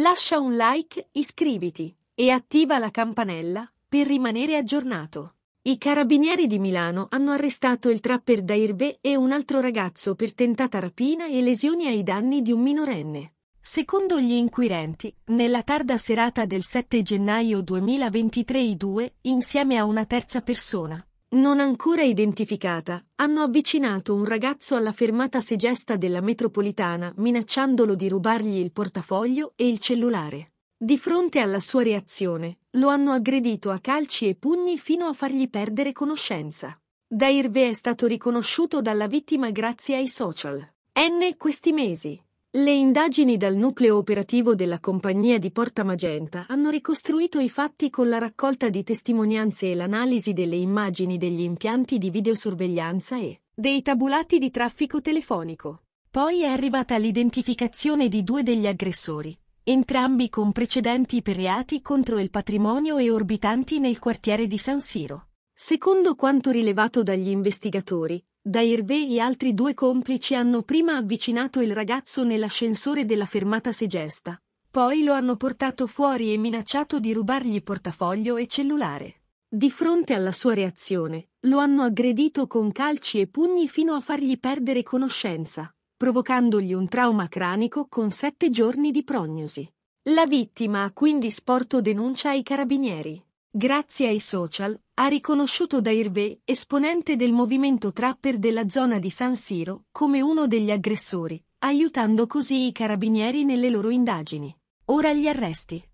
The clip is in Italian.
Lascia un like, iscriviti e attiva la campanella per rimanere aggiornato. I carabinieri di Milano hanno arrestato il trapper Dairbe e un altro ragazzo per tentata rapina e lesioni ai danni di un minorenne. Secondo gli inquirenti, nella tarda serata del 7 gennaio 2023 i due, insieme a una terza persona, non ancora identificata, hanno avvicinato un ragazzo alla fermata segesta della metropolitana minacciandolo di rubargli il portafoglio e il cellulare. Di fronte alla sua reazione, lo hanno aggredito a calci e pugni fino a fargli perdere conoscenza. Dairve è stato riconosciuto dalla vittima grazie ai social. N questi mesi. Le indagini dal nucleo operativo della compagnia di Porta Magenta hanno ricostruito i fatti con la raccolta di testimonianze e l'analisi delle immagini degli impianti di videosorveglianza e dei tabulati di traffico telefonico. Poi è arrivata l'identificazione di due degli aggressori, entrambi con precedenti per reati contro il patrimonio e orbitanti nel quartiere di San Siro. Secondo quanto rilevato dagli investigatori, da Hervé e altri due complici hanno prima avvicinato il ragazzo nell'ascensore della fermata segesta. Poi lo hanno portato fuori e minacciato di rubargli portafoglio e cellulare. Di fronte alla sua reazione, lo hanno aggredito con calci e pugni fino a fargli perdere conoscenza, provocandogli un trauma cranico con sette giorni di prognosi. La vittima ha quindi sporto denuncia ai carabinieri. Grazie ai social, ha riconosciuto Dairve, esponente del movimento trapper della zona di San Siro, come uno degli aggressori, aiutando così i carabinieri nelle loro indagini. Ora gli arresti.